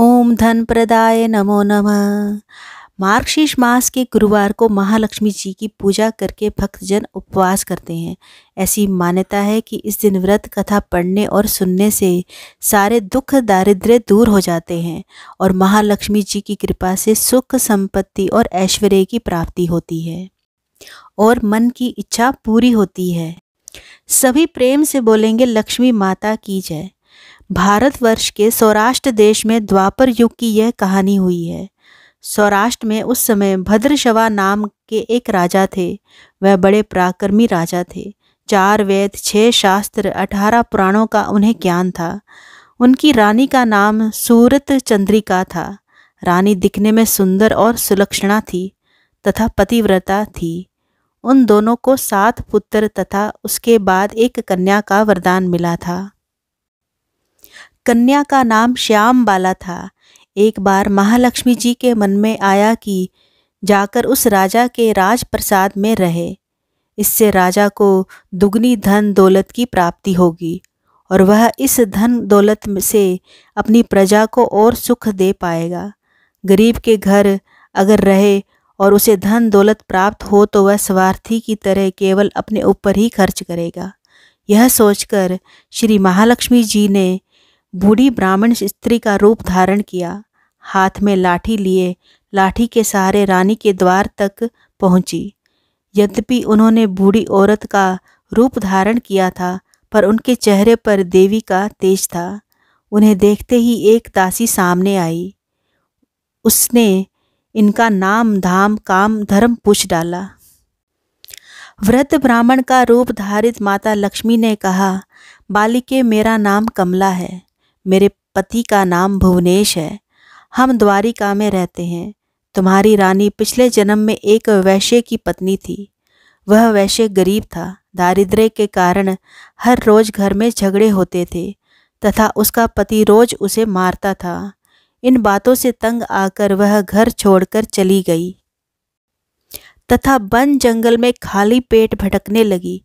ओम धन प्रदाय नमो नमः मार्गशीर्ष मास के गुरुवार को महालक्ष्मी जी की पूजा करके भक्तजन उपवास करते हैं ऐसी मान्यता है कि इस दिन व्रत कथा पढ़ने और सुनने से सारे दुख दारिद्र्य दूर हो जाते हैं और महालक्ष्मी जी की कृपा से सुख संपत्ति और ऐश्वर्य की प्राप्ति होती है और मन की इच्छा पूरी होती है सभी प्रेम से बोलेंगे लक्ष्मी माता की जय भारतवर्ष के सौराष्ट्र देश में द्वापर युग की यह कहानी हुई है सौराष्ट्र में उस समय भद्रशवा नाम के एक राजा थे वह बड़े पराक्रमी राजा थे चार वेद छः शास्त्र अठारह पुराणों का उन्हें ज्ञान था उनकी रानी का नाम सूरत चंद्रिका था रानी दिखने में सुंदर और सुलक्षणा थी तथा पतिव्रता थी उन दोनों को सात पुत्र तथा उसके बाद एक कन्या का वरदान मिला था कन्या का नाम श्याम बाला था एक बार महालक्ष्मी जी के मन में आया कि जाकर उस राजा के राजप्रसाद में रहे इससे राजा को दुगनी धन दौलत की प्राप्ति होगी और वह इस धन दौलत से अपनी प्रजा को और सुख दे पाएगा गरीब के घर अगर रहे और उसे धन दौलत प्राप्त हो तो वह स्वार्थी की तरह केवल अपने ऊपर ही खर्च करेगा यह सोचकर श्री महालक्ष्मी जी ने बूढ़ी ब्राह्मण स्त्री का रूप धारण किया हाथ में लाठी लिए लाठी के सहारे रानी के द्वार तक पहुंची यद्यपि उन्होंने बूढ़ी औरत का रूप धारण किया था पर उनके चेहरे पर देवी का तेज था उन्हें देखते ही एक दासी सामने आई उसने इनका नाम धाम काम धर्म पूछ डाला वृद्ध ब्राह्मण का रूप धारित माता लक्ष्मी ने कहा बालिके मेरा नाम कमला है मेरे पति का नाम भुवनेश है हम द्वारिका में रहते हैं तुम्हारी रानी पिछले जन्म में एक वैश्य की पत्नी थी वह वैश्य गरीब था दारिद्र्य के कारण हर रोज घर में झगड़े होते थे तथा उसका पति रोज उसे मारता था इन बातों से तंग आकर वह घर छोड़कर चली गई तथा बन जंगल में खाली पेट भटकने लगी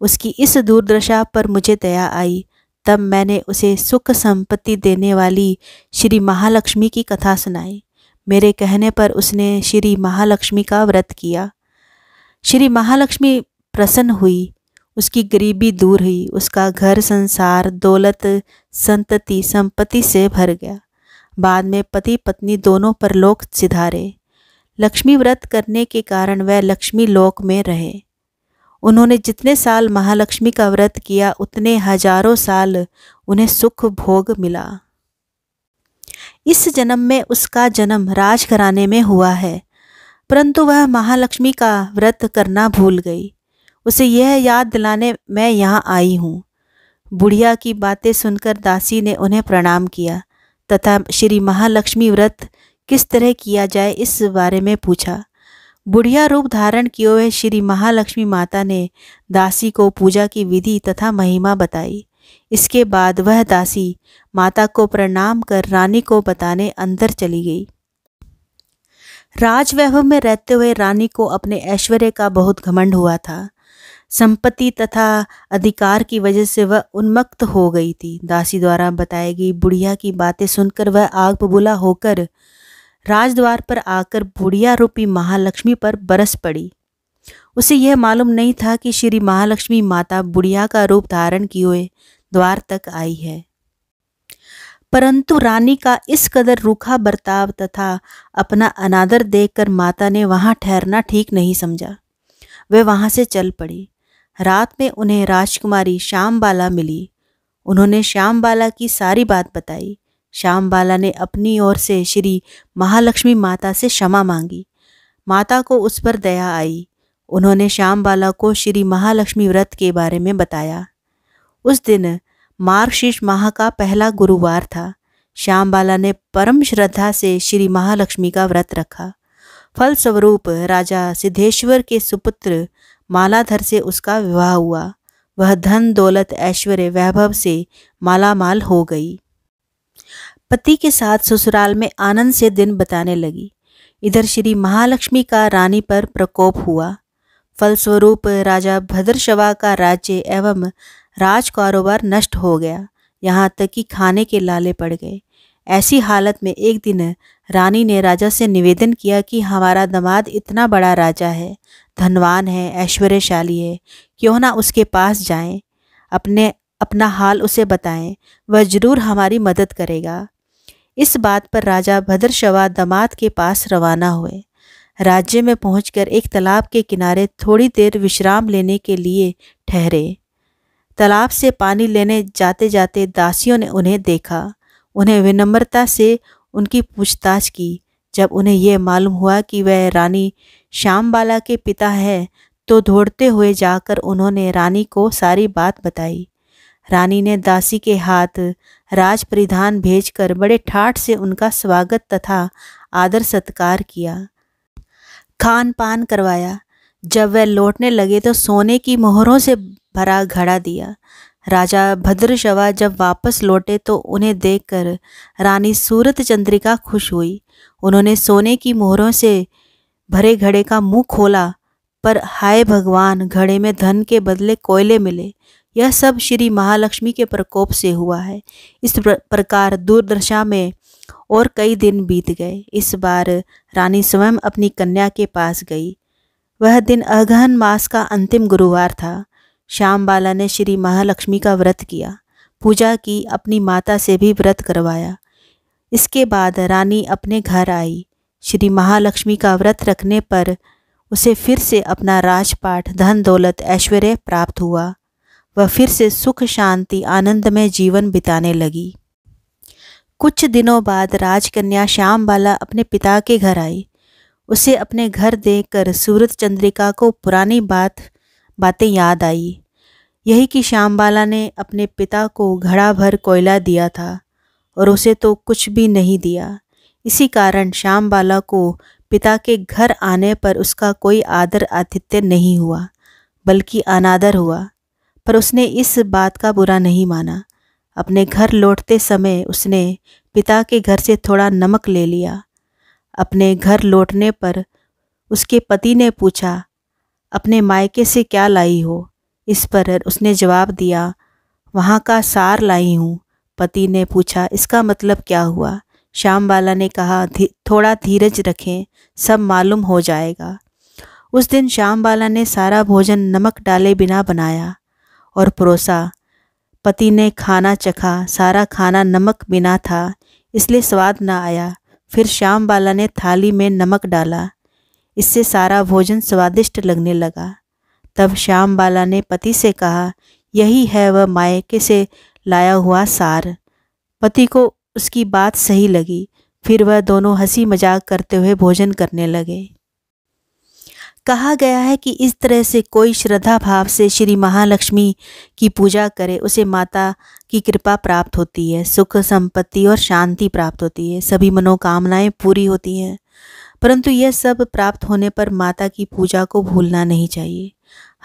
उसकी इस दुर्दशा पर मुझे दया आई तब मैंने उसे सुख संपत्ति देने वाली श्री महालक्ष्मी की कथा सुनाई मेरे कहने पर उसने श्री महालक्ष्मी का व्रत किया श्री महालक्ष्मी प्रसन्न हुई उसकी गरीबी दूर हुई उसका घर संसार दौलत संतति संपत्ति से भर गया बाद में पति पत्नी दोनों पर लोक सिधारे लक्ष्मी व्रत करने के कारण वह लक्ष्मी लोक में रहे उन्होंने जितने साल महालक्ष्मी का व्रत किया उतने हजारों साल उन्हें सुख भोग मिला इस जन्म में उसका जन्म राजघराने में हुआ है परंतु वह महालक्ष्मी का व्रत करना भूल गई उसे यह याद दिलाने मैं यहाँ आई हूँ बुढ़िया की बातें सुनकर दासी ने उन्हें प्रणाम किया तथा श्री महालक्ष्मी व्रत किस तरह किया जाए इस बारे में पूछा बुढ़िया रूप धारण किए हुए श्री महालक्ष्मी माता ने दासी को पूजा की विधि तथा महिमा बताई इसके बाद वह दासी माता को प्रणाम कर रानी को बताने अंदर चली गई राजवैभव में रहते हुए रानी को अपने ऐश्वर्य का बहुत घमंड हुआ था संपत्ति तथा अधिकार की वजह से वह उन्मक्त हो गई थी दासी द्वारा बताई गई बुढ़िया की बातें सुनकर वह आग बबूला होकर राजद्वार पर आकर बुढ़िया रूपी महालक्ष्मी पर बरस पड़ी उसे यह मालूम नहीं था कि श्री महालक्ष्मी माता बुढ़िया का रूप धारण किए हुए द्वार तक आई है परंतु रानी का इस कदर रूखा बर्ताव तथा अपना अनादर देखकर माता ने वहाँ ठहरना ठीक नहीं समझा वे वहाँ से चल पड़ी रात में उन्हें राजकुमारी श्याम बाला मिली उन्होंने श्याम बाला की सारी बात बताई श्याम बाला ने अपनी ओर से श्री महालक्ष्मी माता से क्षमा मांगी माता को उस पर दया आई उन्होंने श्याम बाला को श्री महालक्ष्मी व्रत के बारे में बताया उस दिन मार्गशीर्ष माह का पहला गुरुवार था श्याम बाला ने परम श्रद्धा से श्री महालक्ष्मी का व्रत रखा फलस्वरूप राजा सिद्धेश्वर के सुपुत्र मालाधर से उसका विवाह हुआ वह धन दौलत ऐश्वर्य वैभव से मालामाल हो गई पति के साथ ससुराल में आनंद से दिन बताने लगी इधर श्री महालक्ष्मी का रानी पर प्रकोप हुआ फलस्वरूप राजा भद्रशवा का राज्य एवं राज कारोबार नष्ट हो गया यहाँ तक कि खाने के लाले पड़ गए ऐसी हालत में एक दिन रानी ने राजा से निवेदन किया कि हमारा दामाद इतना बड़ा राजा है धनवान है ऐश्वर्यशाली है क्यों ना उसके पास जाएं अपने अपना हाल उसे बताएं वह ज़रूर हमारी मदद करेगा इस बात पर राजा भद्रशवा दमाद के पास रवाना हुए राज्य में पहुंचकर एक तालाब के किनारे थोड़ी देर विश्राम लेने के लिए ठहरे तालाब से पानी लेने जाते जाते दासियों ने उन्हें देखा उन्हें विनम्रता से उनकी पूछताछ की जब उन्हें यह मालूम हुआ कि वह रानी श्यामबाला के पिता है तो दौड़ते हुए जाकर उन्होंने रानी को सारी बात बताई रानी ने दासी के हाथ राज परिधान भेजकर बड़े ठाठ से उनका स्वागत तथा आदर सत्कार किया खान पान करवाया जब वह लौटने लगे तो सोने की मोहरों से भरा घड़ा दिया राजा भद्रशवा जब वापस लौटे तो उन्हें देखकर रानी सूरत चंद्रिका खुश हुई उन्होंने सोने की मोहरों से भरे घड़े का मुंह खोला पर हाय भगवान घड़े में धन के बदले कोयले मिले यह सब श्री महालक्ष्मी के प्रकोप से हुआ है इस प्रकार दुर्दशा में और कई दिन बीत गए इस बार रानी स्वयं अपनी कन्या के पास गई वह दिन अगहन मास का अंतिम गुरुवार था श्याम बाला ने श्री महालक्ष्मी का व्रत किया पूजा की अपनी माता से भी व्रत करवाया इसके बाद रानी अपने घर आई श्री महालक्ष्मी का व्रत रखने पर उसे फिर से अपना राजपाठ धन दौलत ऐश्वर्य प्राप्त हुआ वह फिर से सुख शांति आनंदमय जीवन बिताने लगी कुछ दिनों बाद राजकन्या श्याम बाला अपने पिता के घर आई उसे अपने घर देखकर सूरत चंद्रिका को पुरानी बात बातें याद आई यही कि श्याम बाला ने अपने पिता को घड़ा भर कोयला दिया था और उसे तो कुछ भी नहीं दिया इसी कारण श्याम बाला को पिता के घर आने पर उसका कोई आदर आतिथ्य नहीं हुआ बल्कि अनादर हुआ पर उसने इस बात का बुरा नहीं माना अपने घर लौटते समय उसने पिता के घर से थोड़ा नमक ले लिया अपने घर लौटने पर उसके पति ने पूछा अपने मायके से क्या लाई हो इस पर उसने जवाब दिया वहाँ का सार लाई हूँ पति ने पूछा इसका मतलब क्या हुआ श्याम बाला ने कहा धी, थोड़ा धीरज रखें सब मालूम हो जाएगा उस दिन श्याम बाला ने सारा भोजन नमक डाले बिना बनाया और परोसा पति ने खाना चखा सारा खाना नमक बिना था इसलिए स्वाद ना आया फिर श्याम बाला ने थाली में नमक डाला इससे सारा भोजन स्वादिष्ट लगने लगा तब श्याम बाला ने पति से कहा यही है वह मायके से लाया हुआ सार पति को उसकी बात सही लगी फिर वह दोनों हंसी मजाक करते हुए भोजन करने लगे कहा गया है कि इस तरह से कोई श्रद्धा भाव से श्री महालक्ष्मी की पूजा करे उसे माता की कृपा प्राप्त होती है सुख संपत्ति और शांति प्राप्त होती है सभी मनोकामनाएं पूरी होती हैं परंतु यह सब प्राप्त होने पर माता की पूजा को भूलना नहीं चाहिए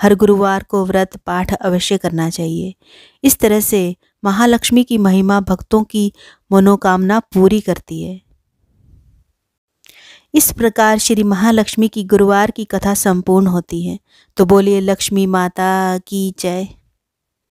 हर गुरुवार को व्रत पाठ अवश्य करना चाहिए इस तरह से महालक्ष्मी की महिमा भक्तों की मनोकामना पूरी करती है इस प्रकार श्री महालक्ष्मी की गुरुवार की कथा संपूर्ण होती है तो बोलिए लक्ष्मी माता की जय